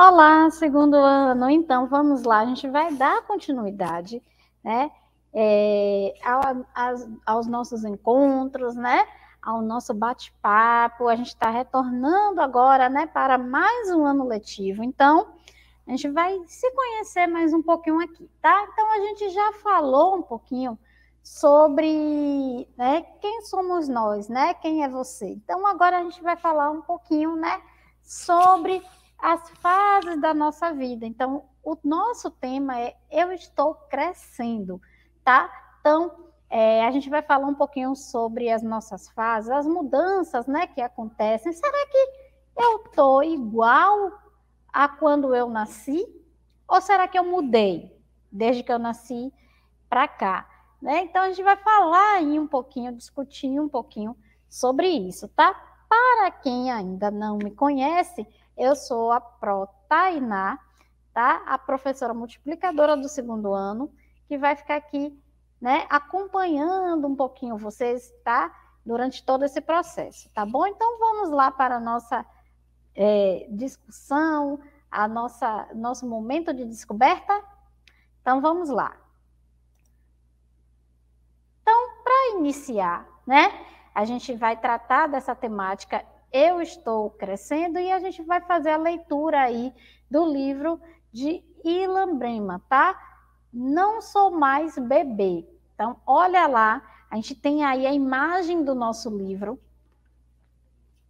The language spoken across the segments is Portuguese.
Olá, segundo ano. Então, vamos lá, a gente vai dar continuidade, né? É, ao, as, aos nossos encontros, né? Ao nosso bate-papo. A gente está retornando agora, né? Para mais um ano letivo. Então, a gente vai se conhecer mais um pouquinho aqui, tá? Então, a gente já falou um pouquinho sobre né, quem somos nós, né? Quem é você? Então agora a gente vai falar um pouquinho, né, sobre as fases da nossa vida. Então, o nosso tema é Eu Estou Crescendo, tá? Então, é, a gente vai falar um pouquinho sobre as nossas fases, as mudanças né, que acontecem. Será que eu estou igual a quando eu nasci? Ou será que eu mudei desde que eu nasci para cá? Né? Então, a gente vai falar aí um pouquinho, discutir um pouquinho sobre isso, tá? Para quem ainda não me conhece, eu sou a Pro Tainá, tá? A professora multiplicadora do segundo ano, que vai ficar aqui, né, acompanhando um pouquinho vocês, tá? Durante todo esse processo, tá bom? Então vamos lá para a nossa é, discussão, a nossa nosso momento de descoberta. Então vamos lá. Então, para iniciar, né? A gente vai tratar dessa temática eu estou crescendo, e a gente vai fazer a leitura aí do livro de Ilan Brema, tá? Não sou mais bebê. Então, olha lá, a gente tem aí a imagem do nosso livro.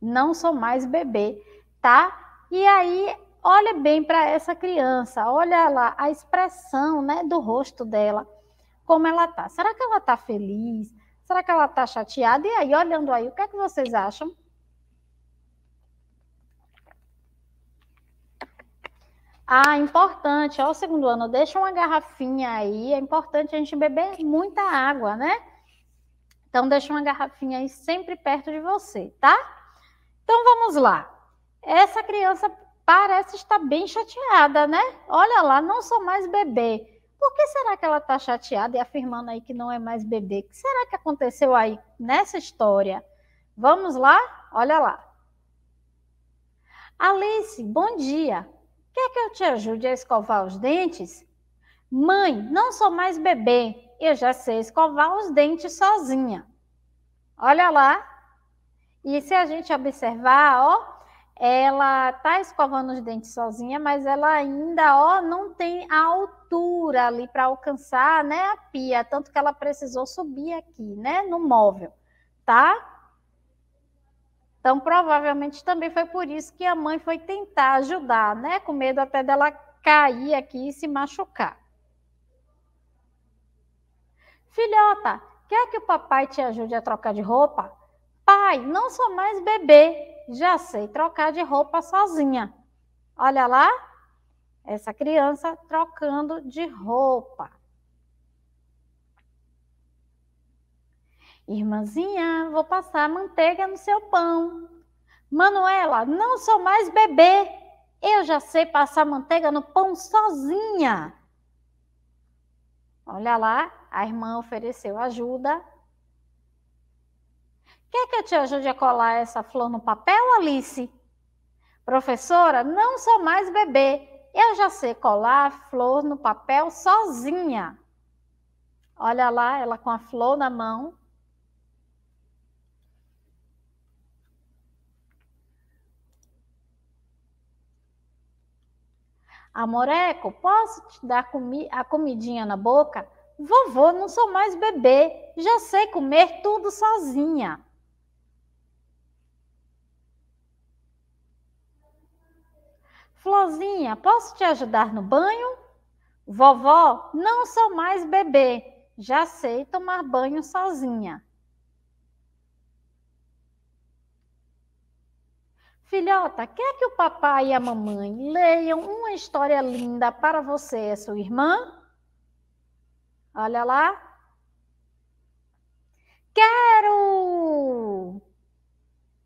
Não sou mais bebê, tá? E aí, olha bem para essa criança, olha lá a expressão, né, do rosto dela, como ela tá. Será que ela tá feliz? Será que ela tá chateada? E aí, olhando aí, o que é que vocês acham? Ah, importante, ó, o segundo ano, deixa uma garrafinha aí, é importante a gente beber muita água, né? Então, deixa uma garrafinha aí sempre perto de você, tá? Então, vamos lá. Essa criança parece estar bem chateada, né? Olha lá, não sou mais bebê. Por que será que ela está chateada e afirmando aí que não é mais bebê? O que será que aconteceu aí nessa história? Vamos lá? Olha lá. Alice, bom dia. Quer que eu te ajude a escovar os dentes? Mãe, não sou mais bebê, eu já sei escovar os dentes sozinha. Olha lá. E se a gente observar, ó, ela tá escovando os dentes sozinha, mas ela ainda, ó, não tem a altura ali para alcançar, né, a pia, tanto que ela precisou subir aqui, né, no móvel, tá? Então, provavelmente também foi por isso que a mãe foi tentar ajudar, né? Com medo até dela cair aqui e se machucar. Filhota, quer que o papai te ajude a trocar de roupa? Pai, não sou mais bebê, já sei trocar de roupa sozinha. Olha lá, essa criança trocando de roupa. Irmãzinha, vou passar manteiga no seu pão. Manuela, não sou mais bebê. Eu já sei passar manteiga no pão sozinha. Olha lá, a irmã ofereceu ajuda. Quer que eu te ajude a colar essa flor no papel, Alice? Professora, não sou mais bebê. Eu já sei colar a flor no papel sozinha. Olha lá, ela com a flor na mão, Amoreco, posso te dar comi a comidinha na boca? Vovô, não sou mais bebê, já sei comer tudo sozinha. Florzinha, posso te ajudar no banho? Vovó, não sou mais bebê, já sei tomar banho sozinha. Filhota, quer que o papai e a mamãe leiam uma história linda para você e sua irmã? Olha lá. Quero!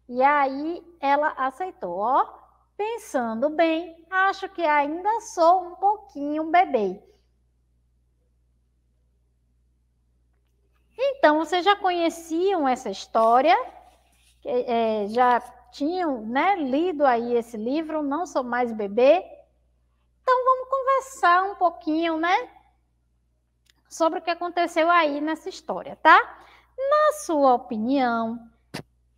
E aí ela aceitou, ó. Pensando bem, acho que ainda sou um pouquinho bebê. Então, vocês já conheciam essa história? É, já tinham né, lido aí esse livro, Não Sou Mais Bebê. Então vamos conversar um pouquinho, né? Sobre o que aconteceu aí nessa história, tá? Na sua opinião,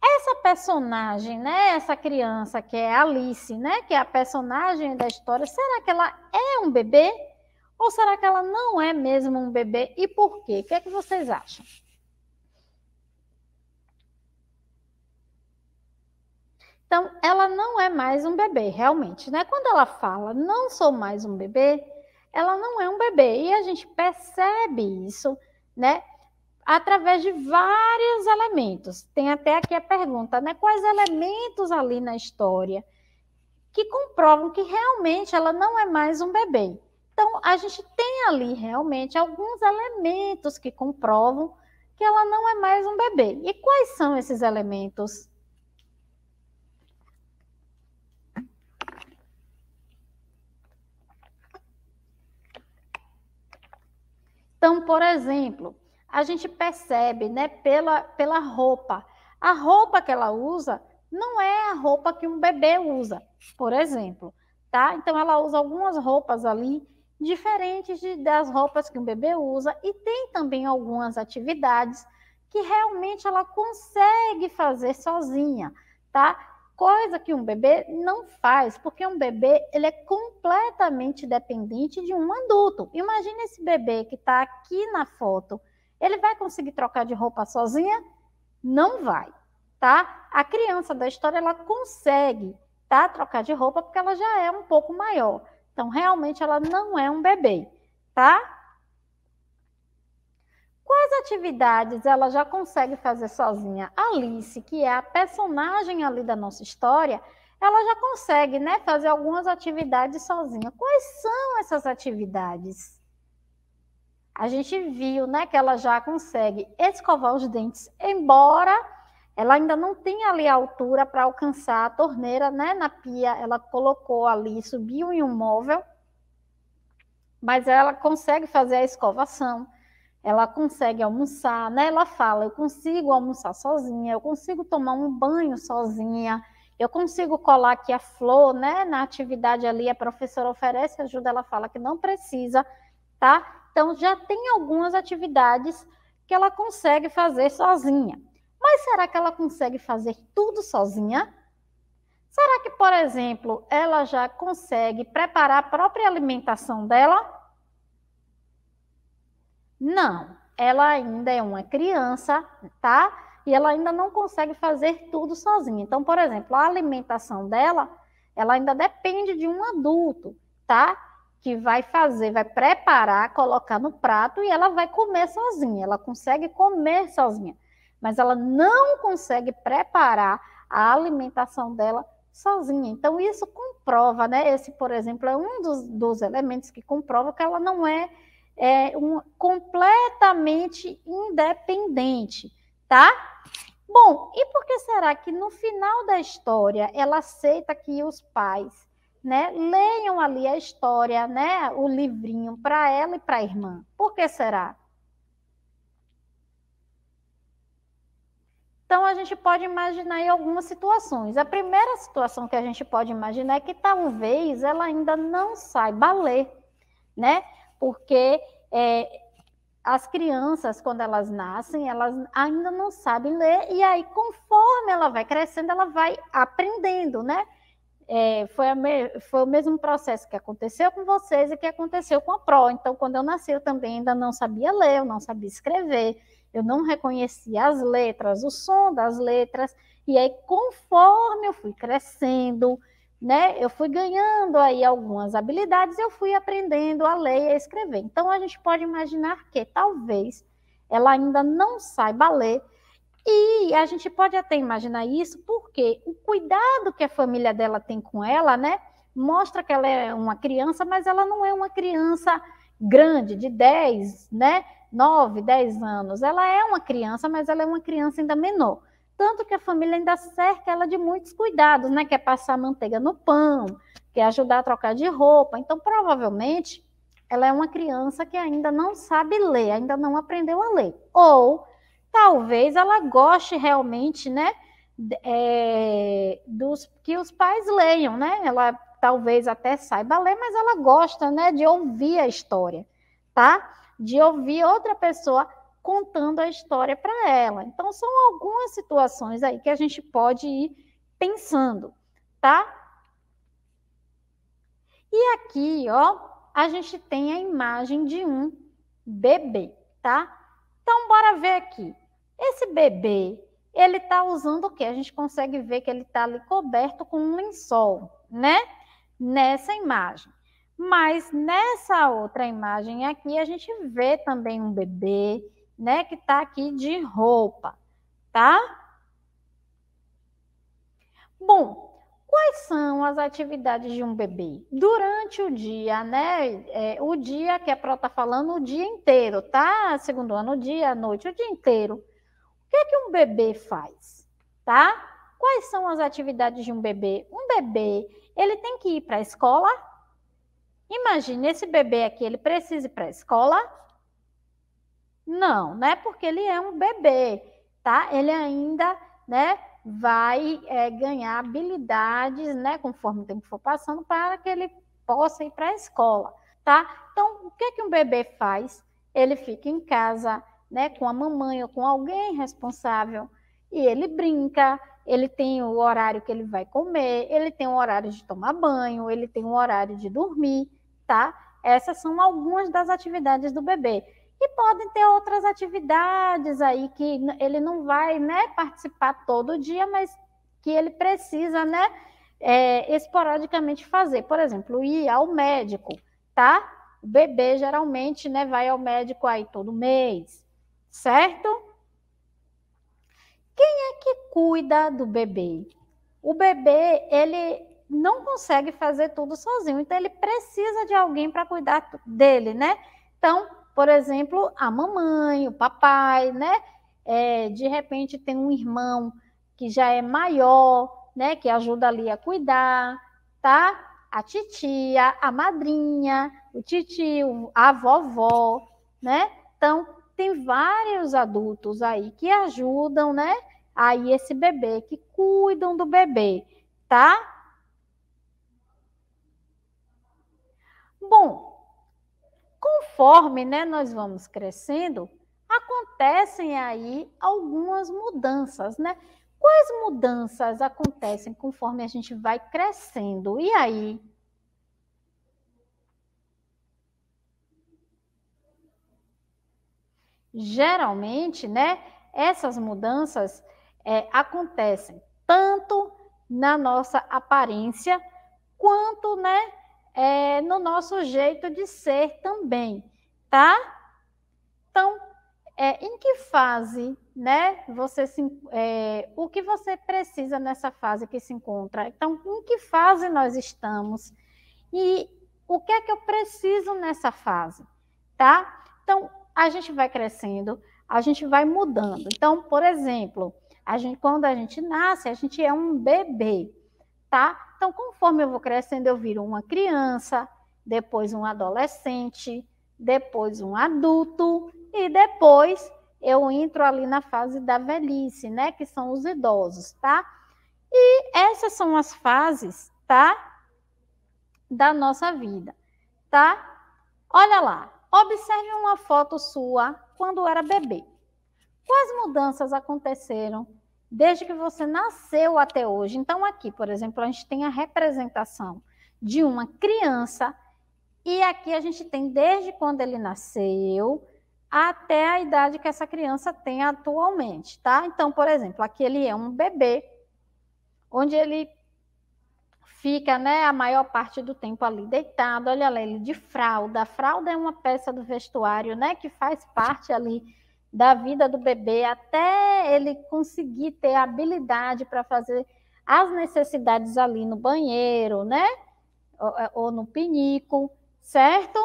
essa personagem, né, essa criança que é Alice, né, que é a personagem da história, será que ela é um bebê ou será que ela não é mesmo um bebê e por quê? O que é que vocês acham? Então, ela não é mais um bebê, realmente, né? Quando ela fala, não sou mais um bebê, ela não é um bebê. E a gente percebe isso, né? Através de vários elementos. Tem até aqui a pergunta, né? Quais elementos ali na história que comprovam que realmente ela não é mais um bebê? Então, a gente tem ali realmente alguns elementos que comprovam que ela não é mais um bebê. E quais são esses elementos? Então, por exemplo, a gente percebe né, pela, pela roupa. A roupa que ela usa não é a roupa que um bebê usa, por exemplo. Tá? Então, ela usa algumas roupas ali diferentes de, das roupas que um bebê usa e tem também algumas atividades que realmente ela consegue fazer sozinha, tá? coisa que um bebê não faz, porque um bebê ele é completamente dependente de um adulto. Imagina esse bebê que está aqui na foto, ele vai conseguir trocar de roupa sozinha? Não vai, tá? A criança da história ela consegue, tá? Trocar de roupa porque ela já é um pouco maior. Então realmente ela não é um bebê, tá? Quais atividades ela já consegue fazer sozinha? Alice, que é a personagem ali da nossa história, ela já consegue né, fazer algumas atividades sozinha. Quais são essas atividades? A gente viu né, que ela já consegue escovar os dentes, embora ela ainda não tenha ali a altura para alcançar a torneira né, na pia. Ela colocou ali, subiu em um móvel, mas ela consegue fazer a escovação ela consegue almoçar, né? Ela fala, eu consigo almoçar sozinha, eu consigo tomar um banho sozinha, eu consigo colar aqui a flor, né? Na atividade ali, a professora oferece ajuda, ela fala que não precisa, tá? Então já tem algumas atividades que ela consegue fazer sozinha. Mas será que ela consegue fazer tudo sozinha? Será que, por exemplo, ela já consegue preparar a própria alimentação dela? Não, ela ainda é uma criança, tá? E ela ainda não consegue fazer tudo sozinha. Então, por exemplo, a alimentação dela, ela ainda depende de um adulto, tá? Que vai fazer, vai preparar, colocar no prato e ela vai comer sozinha. Ela consegue comer sozinha, mas ela não consegue preparar a alimentação dela sozinha. Então, isso comprova, né? Esse, por exemplo, é um dos, dos elementos que comprova que ela não é é, um, completamente independente, tá? Bom, e por que será que no final da história ela aceita que os pais né, leiam ali a história, né, o livrinho para ela e para a irmã? Por que será? Então a gente pode imaginar em algumas situações. A primeira situação que a gente pode imaginar é que talvez ela ainda não saiba ler, né? Porque é, as crianças, quando elas nascem, elas ainda não sabem ler, e aí, conforme ela vai crescendo, ela vai aprendendo, né? É, foi, foi, o mesmo processo que aconteceu com vocês e que aconteceu com a PRO. Então, quando eu nasci, eu também ainda não sabia ler, eu não sabia escrever, eu não reconhecia as letras, o som das letras. E aí, conforme eu fui crescendo, né? Eu fui ganhando aí algumas habilidades, eu fui aprendendo a ler e a escrever. Então a gente pode imaginar que talvez ela ainda não saiba ler e a gente pode até imaginar isso porque o cuidado que a família dela tem com ela, né? Mostra que ela é uma criança, mas ela não é uma criança grande, de 10, né? 9, 10 anos. Ela é uma criança, mas ela é uma criança ainda menor. Tanto que a família ainda cerca ela de muitos cuidados, né? Quer passar manteiga no pão, quer ajudar a trocar de roupa. Então, provavelmente, ela é uma criança que ainda não sabe ler, ainda não aprendeu a ler. Ou talvez ela goste realmente, né? É, dos que os pais leiam, né? Ela talvez até saiba ler, mas ela gosta, né, de ouvir a história, tá? De ouvir outra pessoa contando a história para ela. Então, são algumas situações aí que a gente pode ir pensando, tá? E aqui, ó, a gente tem a imagem de um bebê, tá? Então, bora ver aqui. Esse bebê, ele tá usando o quê? A gente consegue ver que ele tá ali coberto com um lençol, né? Nessa imagem. Mas nessa outra imagem aqui, a gente vê também um bebê, né, que tá aqui de roupa, tá? Bom, quais são as atividades de um bebê? Durante o dia, né? É, o dia que a Pro tá falando, o dia inteiro, tá? Segundo ano, o dia, a noite, o dia inteiro. O que é que um bebê faz, tá? Quais são as atividades de um bebê? Um bebê, ele tem que ir para a escola. Imagine esse bebê aqui, ele precisa ir para a escola não, né? Porque ele é um bebê, tá? Ele ainda, né? Vai é, ganhar habilidades, né? Conforme o tempo for passando, para que ele possa ir para a escola, tá? Então, o que é que um bebê faz? Ele fica em casa, né? Com a mamãe ou com alguém responsável e ele brinca, ele tem o horário que ele vai comer, ele tem o horário de tomar banho, ele tem o horário de dormir, tá? Essas são algumas das atividades do bebê. E podem ter outras atividades aí que ele não vai né, participar todo dia, mas que ele precisa né, é, esporadicamente fazer. Por exemplo, ir ao médico, tá? O bebê geralmente né, vai ao médico aí todo mês, certo? Quem é que cuida do bebê? O bebê, ele não consegue fazer tudo sozinho, então ele precisa de alguém para cuidar dele, né? Então, por exemplo, a mamãe, o papai, né? É, de repente tem um irmão que já é maior, né? Que ajuda ali a cuidar, tá? A titia, a madrinha, o titio, a vovó, né? Então, tem vários adultos aí que ajudam, né? Aí esse bebê, que cuidam do bebê, tá? Bom, Conforme né, nós vamos crescendo, acontecem aí algumas mudanças, né? Quais mudanças acontecem conforme a gente vai crescendo? E aí? Geralmente, né, essas mudanças é, acontecem tanto na nossa aparência quanto, né, é, no nosso jeito de ser também, tá? Então, é, em que fase, né? Você se, é, o que você precisa nessa fase que se encontra? Então, em que fase nós estamos e o que é que eu preciso nessa fase, tá? Então, a gente vai crescendo, a gente vai mudando. Então, por exemplo, a gente, quando a gente nasce, a gente é um bebê tá? Então, conforme eu vou crescendo, eu viro uma criança, depois um adolescente, depois um adulto e depois eu entro ali na fase da velhice, né, que são os idosos, tá? E essas são as fases, tá? Da nossa vida, tá? Olha lá, observe uma foto sua quando era bebê. Quais mudanças aconteceram desde que você nasceu até hoje. Então, aqui, por exemplo, a gente tem a representação de uma criança, e aqui a gente tem desde quando ele nasceu até a idade que essa criança tem atualmente, tá? Então, por exemplo, aqui ele é um bebê, onde ele fica, né, a maior parte do tempo ali deitado. Olha lá, ele de fralda. A fralda é uma peça do vestuário, né, que faz parte ali da vida do bebê até ele conseguir ter habilidade para fazer as necessidades ali no banheiro, né? Ou, é, ou no pinico, certo?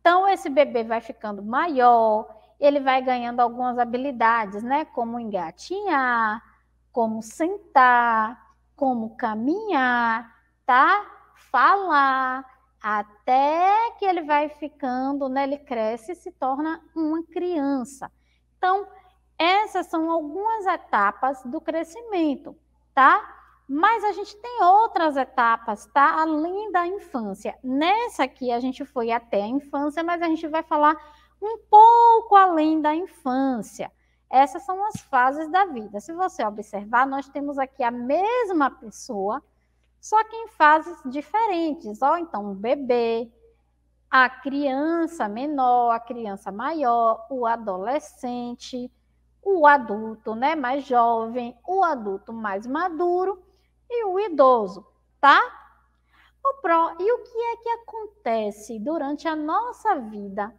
Então, esse bebê vai ficando maior, ele vai ganhando algumas habilidades, né? Como engatinhar, como sentar, como caminhar, tá? Falar até que ele vai ficando, né, ele cresce e se torna uma criança. Então, essas são algumas etapas do crescimento, tá? Mas a gente tem outras etapas, tá? Além da infância. Nessa aqui a gente foi até a infância, mas a gente vai falar um pouco além da infância. Essas são as fases da vida. Se você observar, nós temos aqui a mesma pessoa, só que em fases diferentes. Ó, então, o bebê, a criança menor, a criança maior, o adolescente, o adulto né, mais jovem, o adulto mais maduro e o idoso, tá? O pró, e o que é que acontece durante a nossa vida,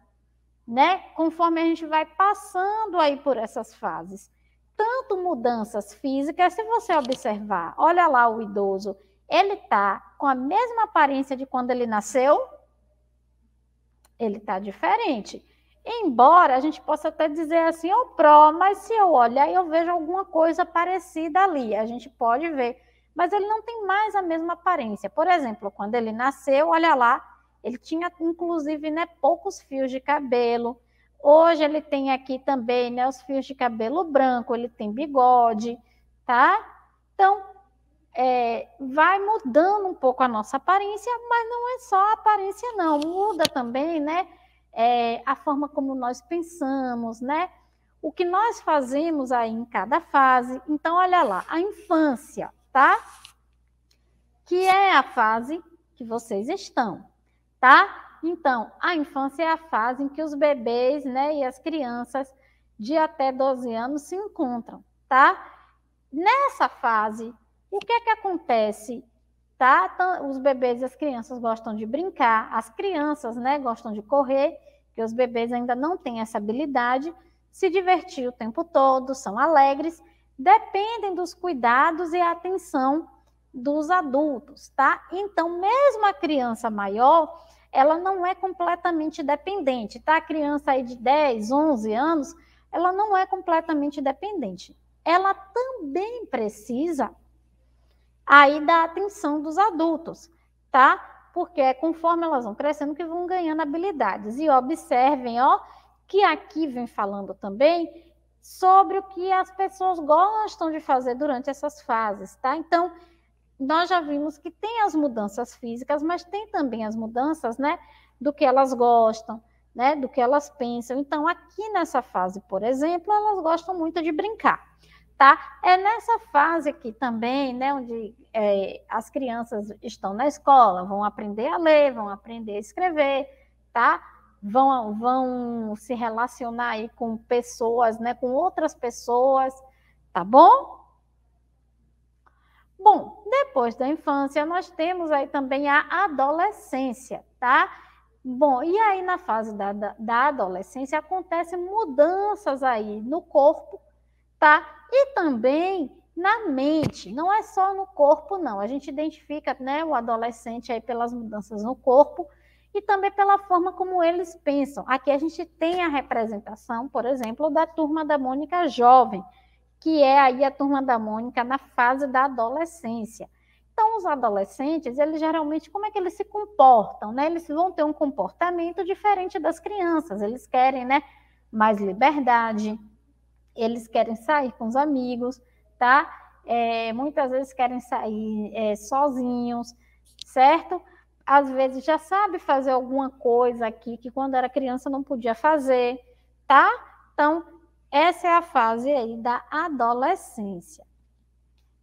né? Conforme a gente vai passando aí por essas fases. Tanto mudanças físicas, se você observar, olha lá o idoso, ele está com a mesma aparência de quando ele nasceu? Ele está diferente. Embora a gente possa até dizer assim, ô oh, pró, mas se eu olhar eu vejo alguma coisa parecida ali, a gente pode ver. Mas ele não tem mais a mesma aparência. Por exemplo, quando ele nasceu, olha lá, ele tinha inclusive né, poucos fios de cabelo. Hoje ele tem aqui também né, os fios de cabelo branco, ele tem bigode, tá? Então, é, vai mudando um pouco a nossa aparência, mas não é só a aparência, não. Muda também, né? É, a forma como nós pensamos, né? O que nós fazemos aí em cada fase. Então, olha lá, a infância, tá? Que é a fase que vocês estão, tá? Então, a infância é a fase em que os bebês, né, e as crianças de até 12 anos se encontram, tá? Nessa fase o que é que acontece? Tá? Os bebês e as crianças gostam de brincar, as crianças né, gostam de correr, porque os bebês ainda não têm essa habilidade, se divertir o tempo todo, são alegres, dependem dos cuidados e atenção dos adultos, tá? Então, mesmo a criança maior, ela não é completamente dependente, tá? A criança aí de 10, 11 anos, ela não é completamente dependente. Ela também precisa aí da atenção dos adultos, tá? Porque é conforme elas vão crescendo que vão ganhando habilidades. E observem, ó, que aqui vem falando também sobre o que as pessoas gostam de fazer durante essas fases, tá? Então, nós já vimos que tem as mudanças físicas, mas tem também as mudanças, né, do que elas gostam, né, do que elas pensam. Então, aqui nessa fase, por exemplo, elas gostam muito de brincar tá? É nessa fase aqui também, né, onde é, as crianças estão na escola, vão aprender a ler, vão aprender a escrever, tá? Vão, vão se relacionar aí com pessoas, né, com outras pessoas, tá bom? Bom, depois da infância, nós temos aí também a adolescência, tá? Bom, e aí na fase da, da, da adolescência acontecem mudanças aí no corpo tá? E também na mente, não é só no corpo, não. A gente identifica né, o adolescente aí pelas mudanças no corpo e também pela forma como eles pensam. Aqui a gente tem a representação, por exemplo, da turma da Mônica jovem, que é aí a turma da Mônica na fase da adolescência. Então, os adolescentes, eles geralmente, como é que eles se comportam, né? Eles vão ter um comportamento diferente das crianças, eles querem, né, mais liberdade, eles querem sair com os amigos, tá? É, muitas vezes querem sair é, sozinhos, certo? Às vezes já sabe fazer alguma coisa aqui que quando era criança não podia fazer, tá? Então, essa é a fase aí da adolescência.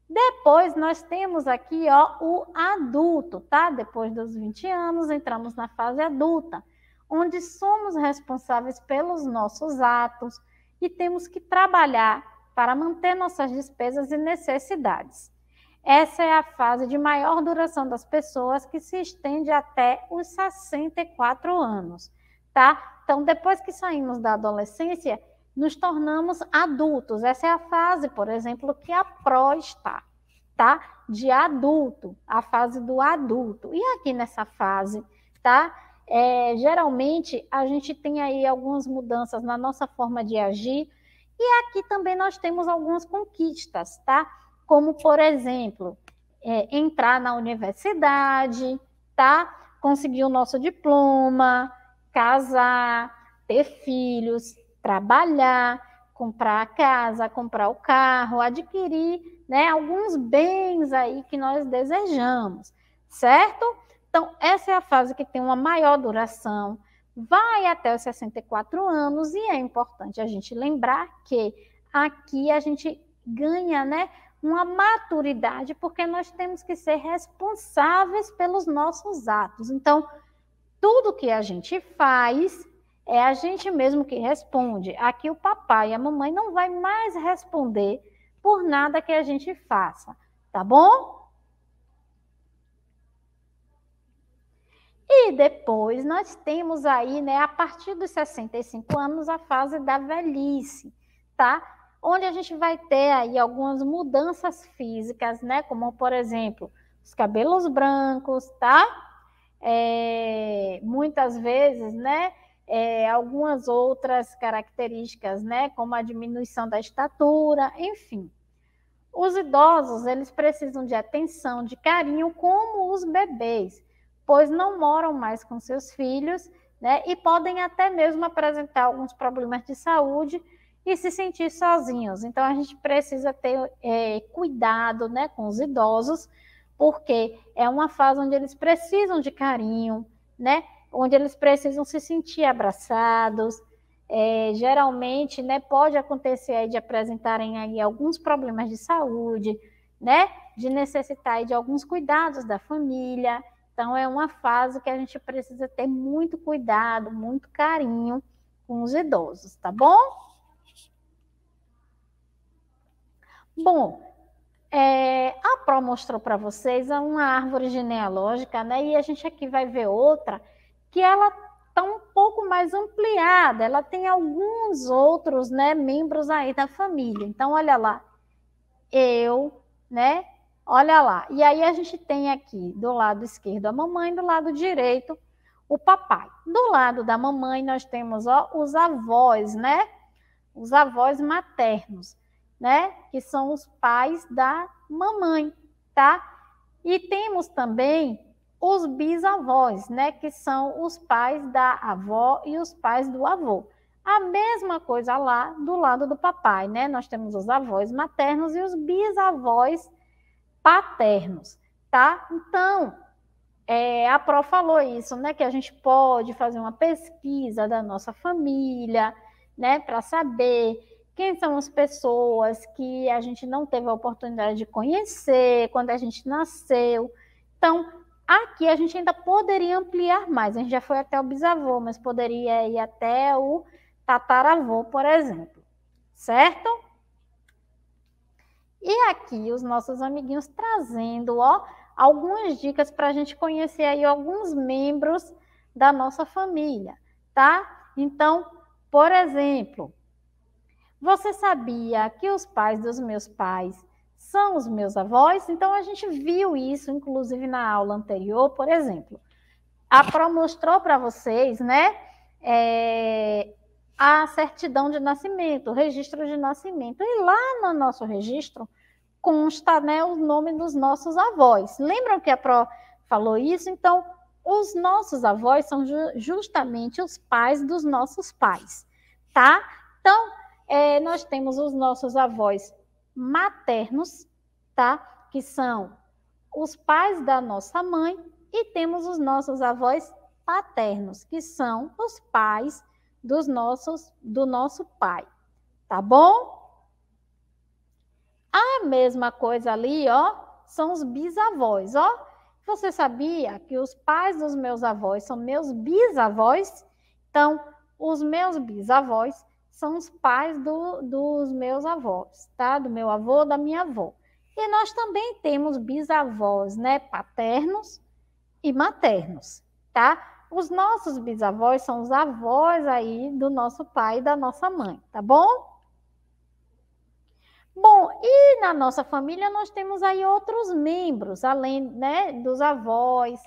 Depois nós temos aqui ó, o adulto, tá? Depois dos 20 anos, entramos na fase adulta, onde somos responsáveis pelos nossos atos, e temos que trabalhar para manter nossas despesas e necessidades. Essa é a fase de maior duração das pessoas, que se estende até os 64 anos, tá? Então, depois que saímos da adolescência, nos tornamos adultos. Essa é a fase, por exemplo, que a pró está, tá? De adulto, a fase do adulto. E aqui nessa fase, tá? É, geralmente a gente tem aí algumas mudanças na nossa forma de agir, e aqui também nós temos algumas conquistas, tá? Como, por exemplo, é, entrar na universidade, tá? Conseguir o nosso diploma, casar, ter filhos, trabalhar, comprar a casa, comprar o carro, adquirir, né, alguns bens aí que nós desejamos, certo? Então, essa é a fase que tem uma maior duração, vai até os 64 anos, e é importante a gente lembrar que aqui a gente ganha, né? uma maturidade, porque nós temos que ser responsáveis pelos nossos atos. Então, tudo que a gente faz é a gente mesmo que responde. Aqui o papai e a mamãe não vai mais responder por nada que a gente faça, tá bom? depois nós temos aí, né, a partir dos 65 anos, a fase da velhice, tá? Onde a gente vai ter aí algumas mudanças físicas, né? Como, por exemplo, os cabelos brancos, tá? É, muitas vezes, né? É, algumas outras características, né? Como a diminuição da estatura, enfim. Os idosos, eles precisam de atenção, de carinho, como os bebês pois não moram mais com seus filhos, né? E podem até mesmo apresentar alguns problemas de saúde e se sentir sozinhos. Então a gente precisa ter é, cuidado, né, com os idosos, porque é uma fase onde eles precisam de carinho, né? Onde eles precisam se sentir abraçados. É, geralmente, né, pode acontecer aí de apresentarem aí alguns problemas de saúde, né? De necessitar de alguns cuidados da família. Então, é uma fase que a gente precisa ter muito cuidado, muito carinho com os idosos, tá bom? Bom, é, a Pro mostrou para vocês é uma árvore genealógica, né? E a gente aqui vai ver outra que ela está um pouco mais ampliada, ela tem alguns outros né, membros aí da família. Então, olha lá, eu, né? Olha lá. E aí a gente tem aqui do lado esquerdo a mamãe, do lado direito o papai. Do lado da mamãe nós temos ó, os avós, né? Os avós maternos, né? Que são os pais da mamãe, tá? E temos também os bisavós, né, que são os pais da avó e os pais do avô. A mesma coisa lá do lado do papai, né? Nós temos os avós maternos e os bisavós paternos, tá? Então, é, a Pro falou isso, né? Que a gente pode fazer uma pesquisa da nossa família, né? Para saber quem são as pessoas que a gente não teve a oportunidade de conhecer quando a gente nasceu. Então, aqui a gente ainda poderia ampliar mais. A gente já foi até o bisavô, mas poderia ir até o tataravô, por exemplo. Certo? E aqui os nossos amiguinhos trazendo, ó, algumas dicas para a gente conhecer aí alguns membros da nossa família, tá? Então, por exemplo, você sabia que os pais dos meus pais são os meus avós? Então, a gente viu isso, inclusive, na aula anterior, por exemplo. A Pro mostrou para vocês, né? É, a certidão de nascimento, o registro de nascimento. E lá no nosso registro consta né, o nome dos nossos avós. Lembram que a Pro falou isso? Então, os nossos avós são justamente os pais dos nossos pais, tá? Então, é, nós temos os nossos avós maternos, tá? Que são os pais da nossa mãe, e temos os nossos avós paternos, que são os pais dos nossos do nosso Pai, tá bom? A mesma coisa ali, ó, são os bisavós, ó. Você sabia que os pais dos meus avós são meus bisavós? Então, os meus bisavós são os pais do, dos meus avós, tá? Do meu avô, da minha avó. E nós também temos bisavós, né? Paternos e maternos, tá? os nossos bisavós são os avós aí do nosso pai e da nossa mãe, tá bom? Bom, e na nossa família nós temos aí outros membros, além né, dos avós,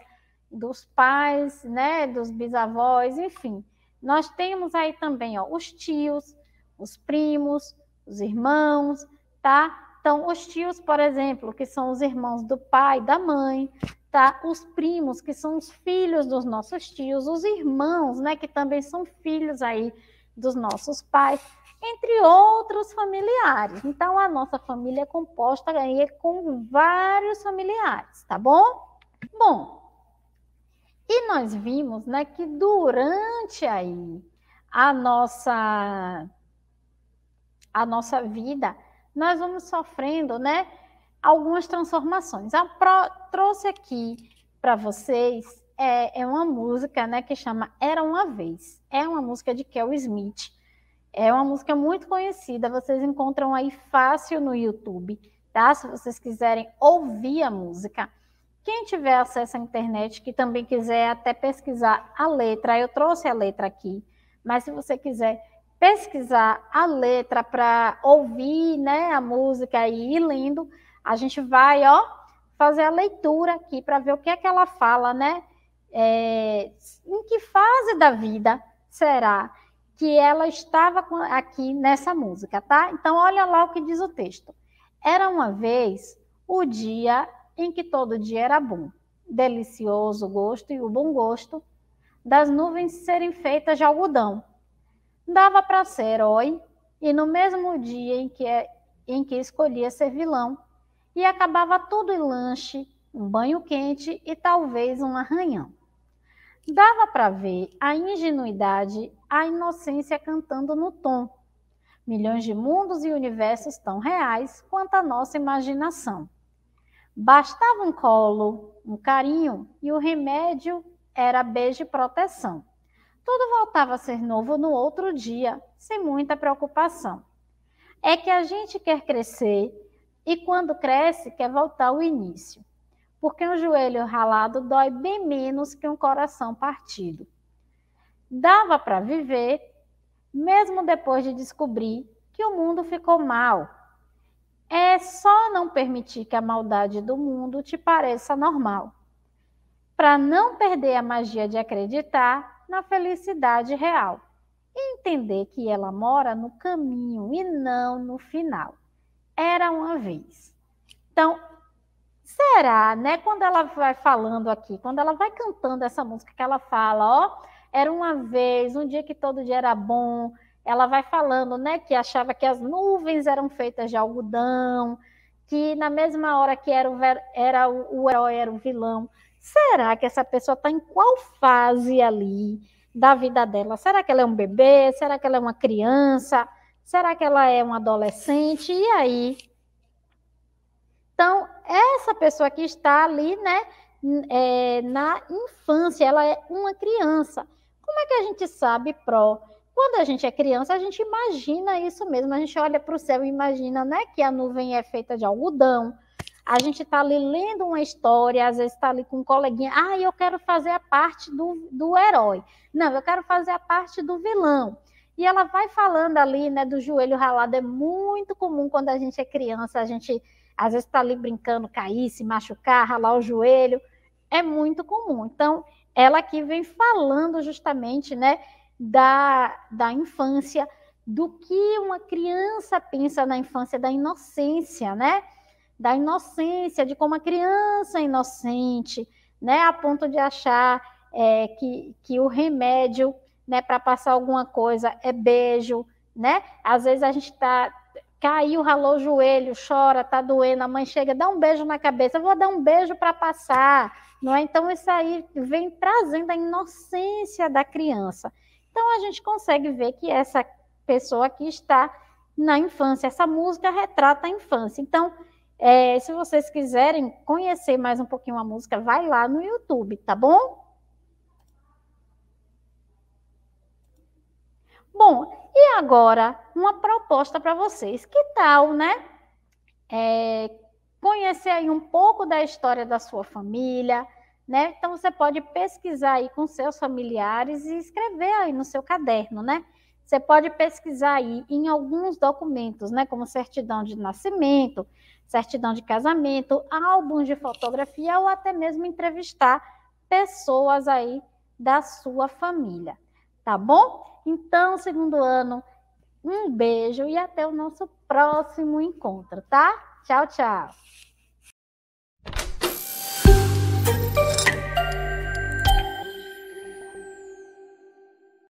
dos pais, né, dos bisavós, enfim. Nós temos aí também ó, os tios, os primos, os irmãos, tá? Então, os tios, por exemplo, que são os irmãos do pai, da mãe, tá? Os primos, que são os filhos dos nossos tios, os irmãos, né, que também são filhos aí dos nossos pais, entre outros familiares. Então, a nossa família é composta aí com vários familiares, tá bom? Bom, e nós vimos, né, que durante aí a nossa a nossa vida, nós vamos sofrendo, né, algumas transformações. A Pro trouxe aqui para vocês é, é, uma música, né, que chama Era uma vez. É uma música de Kel Smith. É uma música muito conhecida. Vocês encontram aí fácil no YouTube, tá? Se vocês quiserem ouvir a música. Quem tiver acesso à internet, que também quiser até pesquisar a letra, eu trouxe a letra aqui, mas se você quiser pesquisar a letra, para ouvir né, a música e ir lendo, a gente vai ó, fazer a leitura aqui para ver o que é que ela fala, né? É, em que fase da vida será que ela estava aqui nessa música, tá? Então, olha lá o que diz o texto. Era uma vez o dia em que todo dia era bom, delicioso o gosto e o bom gosto das nuvens serem feitas de algodão dava para ser herói e no mesmo dia em que, é, em que escolhia ser vilão, e acabava tudo em lanche, um banho quente e talvez um arranhão. Dava para ver a ingenuidade, a inocência cantando no tom. Milhões de mundos e universos tão reais quanto a nossa imaginação. Bastava um colo, um carinho e o remédio era beijo e proteção tudo voltava a ser novo no outro dia, sem muita preocupação. É que a gente quer crescer e quando cresce quer voltar ao início, porque um joelho ralado dói bem menos que um coração partido. Dava para viver, mesmo depois de descobrir que o mundo ficou mal. É só não permitir que a maldade do mundo te pareça normal. Para não perder a magia de acreditar, na felicidade real. entender que ela mora no caminho e não no final. Era uma vez. Então, será, né? Quando ela vai falando aqui, quando ela vai cantando essa música que ela fala, ó, era uma vez, um dia que todo dia era bom. Ela vai falando, né, que achava que as nuvens eram feitas de algodão, que na mesma hora que era o, era o, o herói era o vilão. Será que essa pessoa está em qual fase ali da vida dela? Será que ela é um bebê? Será que ela é uma criança? Será que ela é um adolescente? E aí? Então, essa pessoa que está ali, né, é, na infância, ela é uma criança. Como é que a gente sabe, pró? Quando a gente é criança, a gente imagina isso mesmo. A gente olha para o céu e imagina, né, que a nuvem é feita de algodão, a gente está ali lendo uma história, às vezes está ali com um coleguinha, ah, eu quero fazer a parte do, do herói. Não, eu quero fazer a parte do vilão. E ela vai falando ali, né, do joelho ralado. É muito comum quando a gente é criança, a gente às vezes está ali brincando, cair, se machucar, ralar o joelho. É muito comum. Então, ela aqui vem falando justamente, né, da, da infância, do que uma criança pensa na infância, da inocência, né? da inocência, de como a criança é inocente, né, a ponto de achar é, que, que o remédio né, para passar alguma coisa é beijo, né? Às vezes a gente está caiu, ralou o joelho, chora, tá doendo, a mãe chega, dá um beijo na cabeça, vou dar um beijo para passar, não é? Então isso aí vem trazendo a inocência da criança. Então a gente consegue ver que essa pessoa aqui está na infância, essa música retrata a infância. Então é, se vocês quiserem conhecer mais um pouquinho a música, vai lá no YouTube, tá bom? Bom, e agora uma proposta para vocês. Que tal, né? É, conhecer aí um pouco da história da sua família, né? Então você pode pesquisar aí com seus familiares e escrever aí no seu caderno, né? Você pode pesquisar aí em alguns documentos, né? Como certidão de nascimento, certidão de casamento, álbuns de fotografia ou até mesmo entrevistar pessoas aí da sua família, tá bom? Então, segundo ano, um beijo e até o nosso próximo encontro, tá? Tchau, tchau.